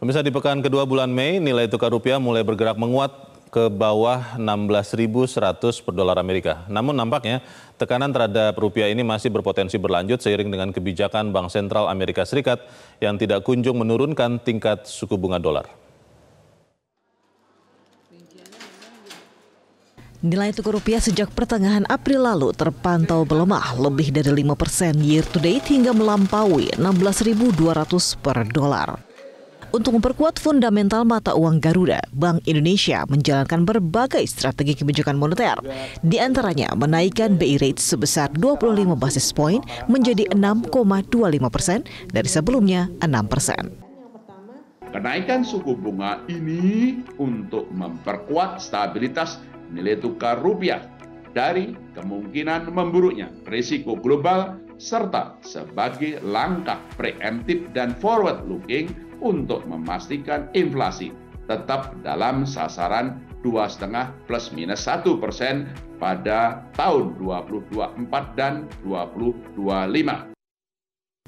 Pemirsa di pekan kedua bulan Mei, nilai tukar rupiah mulai bergerak menguat ke bawah 16.100 per dolar Amerika. Namun nampaknya tekanan terhadap rupiah ini masih berpotensi berlanjut seiring dengan kebijakan Bank Sentral Amerika Serikat yang tidak kunjung menurunkan tingkat suku bunga dolar. Nilai tukar rupiah sejak pertengahan April lalu terpantau melemah lebih dari 5 persen year to date hingga melampaui 16.200 per dolar. Untuk memperkuat fundamental mata uang Garuda, Bank Indonesia menjalankan berbagai strategi kebijakan moneter. Di antaranya menaikkan BI rate sebesar 25 basis point menjadi 6,25 persen dari sebelumnya 6 persen. Kenaikan suku bunga ini untuk memperkuat stabilitas nilai tukar rupiah dari kemungkinan memburuknya risiko global serta sebagai langkah preemptif dan forward looking untuk memastikan inflasi tetap dalam sasaran 2,5 plus minus 1 persen pada tahun 2024 dan 2025.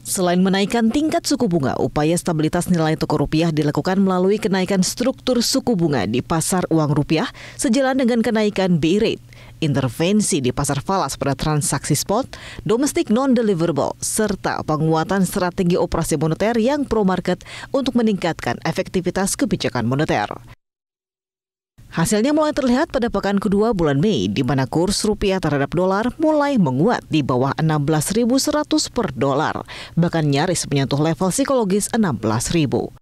Selain menaikkan tingkat suku bunga, upaya stabilitas nilai tukar rupiah dilakukan melalui kenaikan struktur suku bunga di pasar uang rupiah sejalan dengan kenaikan BI rate intervensi di pasar falas pada transaksi spot, domestik non-deliverable, serta penguatan strategi operasi moneter yang pro-market untuk meningkatkan efektivitas kebijakan moneter. Hasilnya mulai terlihat pada pekan kedua bulan Mei, di mana kurs rupiah terhadap dolar mulai menguat di bawah 16.100 per dolar, bahkan nyaris menyentuh level psikologis 16.000.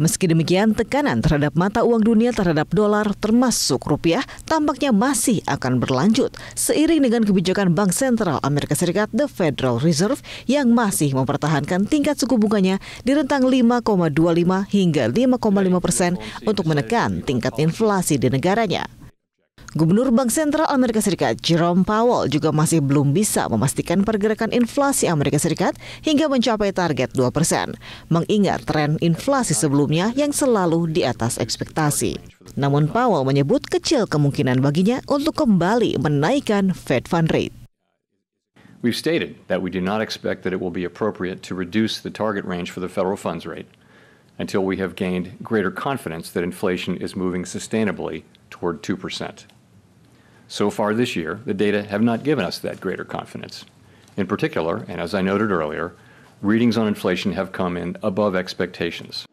Meski demikian, tekanan terhadap mata uang dunia terhadap dolar termasuk rupiah tampaknya masih akan berlanjut seiring dengan kebijakan Bank Sentral Amerika Serikat The Federal Reserve yang masih mempertahankan tingkat suku bunganya di rentang 5,25 hingga 5,5 persen untuk menekan tingkat inflasi di negaranya. Gubernur Bank Sentral Amerika Serikat Jerome Powell juga masih belum bisa memastikan pergerakan inflasi Amerika Serikat hingga mencapai target 2 persen, mengingat tren inflasi sebelumnya yang selalu di atas ekspektasi. Namun Powell menyebut kecil kemungkinan baginya untuk kembali menaikkan Fed Fund Rate. We've stated that we do not expect that it will be appropriate to reduce the target range for the federal funds rate until we have gained greater confidence that inflation is moving sustainably toward 2 percent. So far this year, the data have not given us that greater confidence. In particular, and as I noted earlier, readings on inflation have come in above expectations.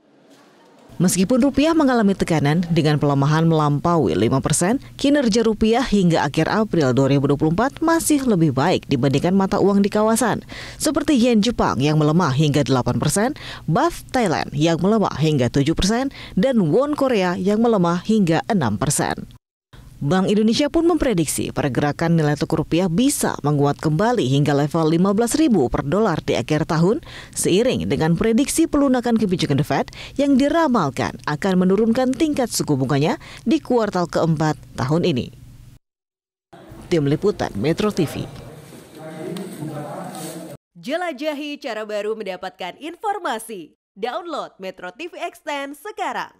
Meskipun rupiah mengalami tekanan dengan pelemahan melampaui 5 persen, kinerja rupiah hingga akhir April 2024 masih lebih baik dibandingkan mata uang di kawasan, seperti yen Jepang yang melemah hingga 8 persen, baht Thailand yang melemah hingga 7 persen, dan won Korea yang melemah hingga 6 persen. Bank Indonesia pun memprediksi pergerakan nilai tukar rupiah bisa menguat kembali hingga level 15.000 per dolar di akhir tahun seiring dengan prediksi pelunakan kebijakan The Fed yang diramalkan akan menurunkan tingkat suku bunganya di kuartal keempat tahun ini. Tim Liputan Metro TV Jelajahi cara baru mendapatkan informasi. Download Metro TV Extend sekarang.